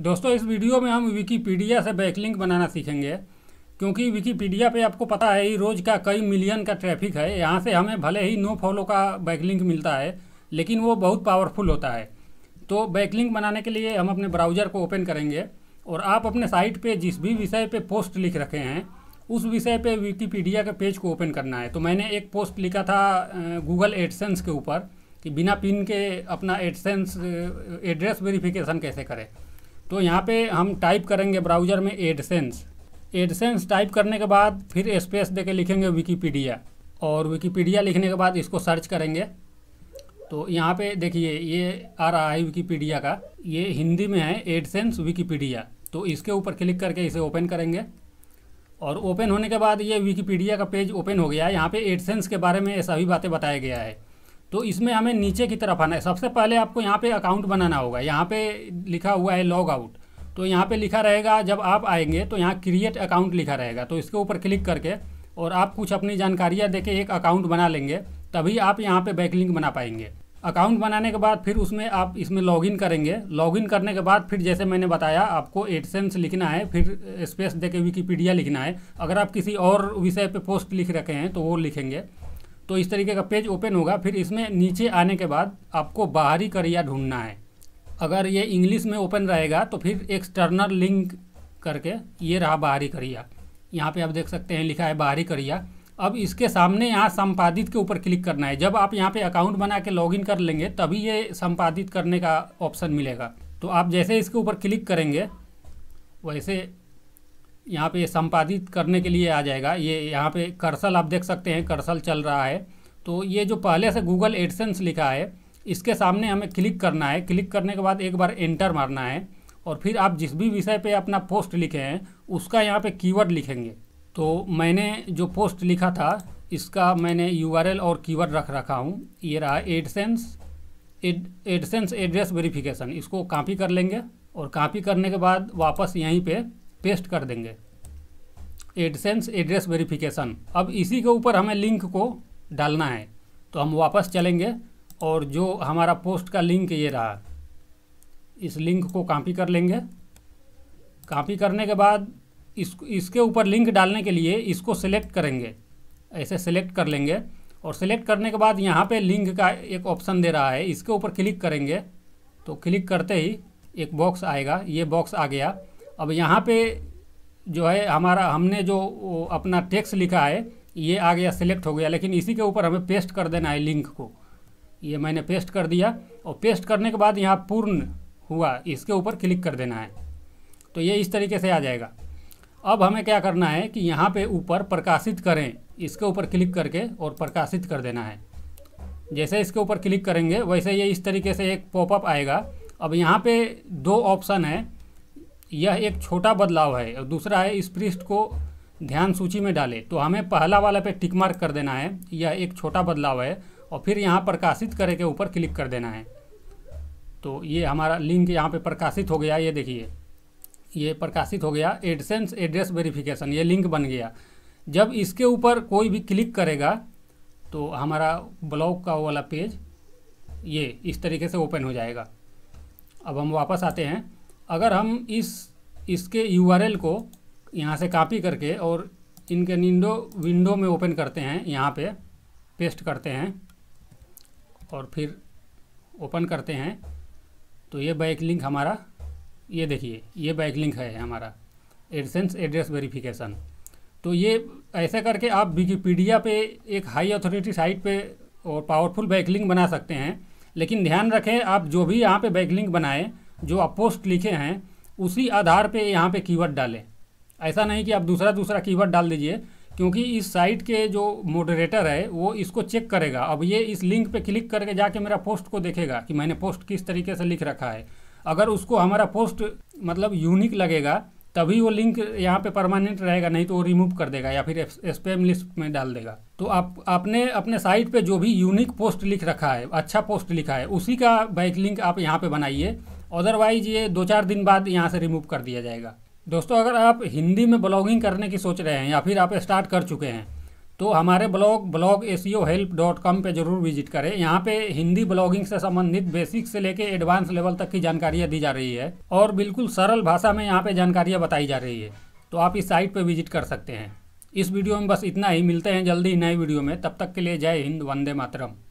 दोस्तों इस वीडियो में हम विकीपीडिया से बैकलिंक बनाना सीखेंगे क्योंकि विकीपीडिया पे आपको पता है ही रोज़ का कई मिलियन का ट्रैफिक है यहाँ से हमें भले ही नो फॉलो का बैकलिंक मिलता है लेकिन वो बहुत पावरफुल होता है तो बैकलिंक बनाने के लिए हम अपने ब्राउज़र को ओपन करेंगे और आप अपने साइट पर जिस भी विषय पर पोस्ट लिख रखे हैं उस विषय पर विकीपीडिया के पेज को ओपन करना है तो मैंने एक पोस्ट लिखा था गूगल एडसेंस के ऊपर कि बिना पिन के अपना एडसेंस एड्रेस वेरिफिकेशन कैसे करें तो यहाँ पे हम टाइप करेंगे ब्राउज़र में एडसेंस एडसेंस टाइप करने के बाद फिर स्पेस दे के लिखेंगे विकीपीडिया और विकीपीडिया लिखने के बाद इसको सर्च करेंगे तो यहाँ पे देखिए ये आ रहा है विकीपीडिया का ये हिंदी में है एडसेंस विकीपीडिया तो इसके ऊपर क्लिक करके इसे ओपन करेंगे और ओपन होने के बाद ये विकीपीडिया का पेज ओपन हो गया है यहाँ पे एडसेंस के बारे में सभी बातें बताया गया है तो इसमें हमें नीचे की तरफ आना है सबसे पहले आपको यहाँ पे अकाउंट बनाना होगा यहाँ पे लिखा हुआ है लॉग आउट तो यहाँ पे लिखा रहेगा जब आप आएंगे तो यहाँ क्रिएट अकाउंट लिखा रहेगा तो इसके ऊपर क्लिक करके और आप कुछ अपनी जानकारियाँ देके एक अकाउंट बना लेंगे तभी आप यहाँ पे बैकलिंक बना पाएंगे अकाउंट बनाने के बाद फिर उसमें आप इसमें लॉगिन करेंगे लॉगिन करने के बाद फिर जैसे मैंने बताया आपको एडसेंस लिखना है फिर स्पेस देके विकीपीडिया लिखना है अगर आप किसी और विषय पे पोस्ट लिख रखे हैं तो वो लिखेंगे तो इस तरीके का पेज ओपन होगा फिर इसमें नीचे आने के बाद आपको बाहरी करिया ढूंढना है अगर ये इंग्लिश में ओपन रहेगा तो फिर एक्सटर्नल लिंक करके ये रहा बाहरी करिया यहाँ पे आप देख सकते हैं लिखा है बाहरी करिया अब इसके सामने यहाँ संपादित के ऊपर क्लिक करना है जब आप यहाँ पे अकाउंट बना के लॉगिन कर लेंगे तभी ये संपादित करने का ऑप्शन मिलेगा तो आप जैसे इसके ऊपर क्लिक करेंगे वैसे यहाँ पे संपादित करने के लिए आ जाएगा ये यहाँ पे कर्सल आप देख सकते हैं कर्सल चल रहा है तो ये जो पहले से गूगल एडसेंस लिखा है इसके सामने हमें क्लिक करना है क्लिक करने के बाद एक बार एंटर मारना है और फिर आप जिस भी विषय पे अपना पोस्ट लिखे हैं उसका यहाँ पे कीवर्ड लिखेंगे तो मैंने जो पोस्ट लिखा था इसका मैंने यू और कीवर्ड रख रखा हूँ ये रहा एडसेंस एडसेंस एड्रेस वेरीफिकेशन इसको कापी कर लेंगे और कापी करने के बाद वापस यहीं पर पेस्ट कर देंगे एडसेंस एड्रेस वेरिफिकेशन अब इसी के ऊपर हमें लिंक को डालना है तो हम वापस चलेंगे और जो हमारा पोस्ट का लिंक ये रहा इस लिंक को कॉपी कर लेंगे कॉपी करने के बाद इस इसके ऊपर लिंक डालने के लिए इसको सेलेक्ट करेंगे ऐसे सेलेक्ट कर लेंगे और सेलेक्ट करने के बाद यहाँ पे लिंक का एक ऑप्शन दे रहा है इसके ऊपर क्लिक करेंगे तो क्लिक करते ही एक बॉक्स आएगा ये बॉक्स आ गया अब यहाँ पे जो है हमारा हमने जो अपना टेक्स्ट लिखा है ये आ गया सिलेक्ट हो गया लेकिन इसी के ऊपर हमें पेस्ट कर देना है लिंक को ये मैंने पेस्ट कर दिया और पेस्ट करने के बाद यहाँ पूर्ण हुआ इसके ऊपर क्लिक कर देना है तो ये इस तरीके से आ जाएगा अब हमें क्या करना है कि यहाँ पे ऊपर प्रकाशित करें इसके ऊपर क्लिक करके और प्रकाशित कर देना है जैसे इसके ऊपर क्लिक करेंगे वैसे ये इस तरीके से एक पॉपअप आएगा अब यहाँ पे दो ऑप्शन है यह एक छोटा बदलाव है और दूसरा है इस पृष्ठ को ध्यान सूची में डालें तो हमें पहला वाला पे टिक मार्क कर देना है यह एक छोटा बदलाव है और फिर यहाँ प्रकाशित करे के ऊपर क्लिक कर देना है तो ये हमारा लिंक यहाँ पे प्रकाशित हो गया ये देखिए ये प्रकाशित हो गया एडसेंस एड्रेस वेरिफिकेशन ये लिंक बन गया जब इसके ऊपर कोई भी क्लिक करेगा तो हमारा ब्लॉग का वाला पेज ये इस तरीके से ओपन हो जाएगा अब हम वापस आते हैं अगर हम इस इसके यू को यहाँ से कॉपी करके और इनके निंडो विंडो में ओपन करते हैं यहाँ पे पेस्ट करते हैं और फिर ओपन करते हैं तो ये बैक लिंक हमारा ये देखिए ये बैक लिंक है हमारा एडसेंस एड्रेस वेरिफिकेशन तो ये ऐसा करके आप विकीपीडिया पे एक हाई अथॉरिटी साइट पे और पावरफुल लिंक बना सकते हैं लेकिन ध्यान रखें आप जो भी यहाँ पे लिंक बनाएं जो आप पोस्ट लिखे हैं उसी आधार पे यहाँ पे कीवर्ड डालें ऐसा नहीं कि आप दूसरा दूसरा कीवर्ड डाल दीजिए क्योंकि इस साइट के जो मॉडरेटर है वो इसको चेक करेगा अब ये इस लिंक पे क्लिक करके जाके मेरा पोस्ट को देखेगा कि मैंने पोस्ट किस तरीके से लिख रखा है अगर उसको हमारा पोस्ट मतलब यूनिक लगेगा तभी वो लिंक यहाँ पे परमानेंट रहेगा नहीं तो वो रिमूव कर देगा या फिर स्पेम लिस्ट में डाल देगा तो आप आपने अपने साइट पे जो भी यूनिक पोस्ट लिख रखा है अच्छा पोस्ट लिखा है उसी का बैक लिंक आप यहाँ पे बनाइए अदरवाइज ये दो चार दिन बाद यहाँ से रिमूव कर दिया जाएगा दोस्तों अगर आप हिंदी में ब्लॉगिंग करने की सोच रहे हैं या फिर आप स्टार्ट कर चुके हैं तो हमारे blog blog S help dot com पर ज़रूर विजिट करें यहाँ पे हिंदी ब्लॉगिंग से संबंधित बेसिक से लेके एडवांस लेवल तक की जानकारियाँ दी जा रही है और बिल्कुल सरल भाषा में यहाँ पे जानकारियाँ बताई जा रही है तो आप इस साइट पे विजिट कर सकते हैं इस वीडियो में बस इतना ही मिलते हैं जल्दी नए वीडियो में तब तक के लिए जय हिंद वंदे मातरम